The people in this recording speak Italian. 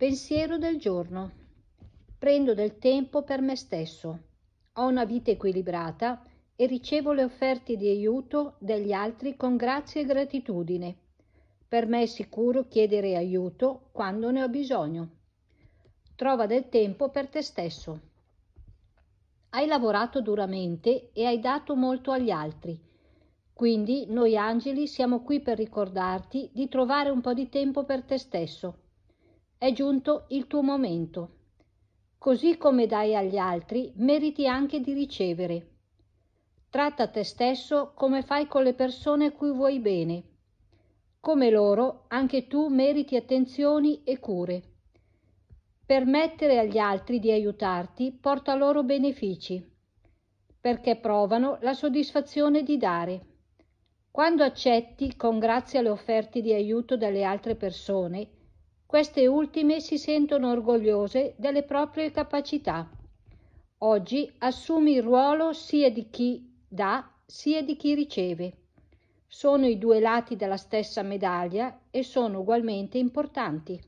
Pensiero del giorno. Prendo del tempo per me stesso. Ho una vita equilibrata e ricevo le offerte di aiuto degli altri con grazia e gratitudine. Per me è sicuro chiedere aiuto quando ne ho bisogno. Trova del tempo per te stesso. Hai lavorato duramente e hai dato molto agli altri. Quindi noi angeli siamo qui per ricordarti di trovare un po' di tempo per te stesso è giunto il tuo momento. Così come dai agli altri, meriti anche di ricevere. Tratta te stesso come fai con le persone a cui vuoi bene. Come loro, anche tu meriti attenzioni e cure. Permettere agli altri di aiutarti porta loro benefici, perché provano la soddisfazione di dare. Quando accetti con grazia le offerte di aiuto dalle altre persone, queste ultime si sentono orgogliose delle proprie capacità. Oggi assumi il ruolo sia di chi dà sia di chi riceve. Sono i due lati della stessa medaglia e sono ugualmente importanti.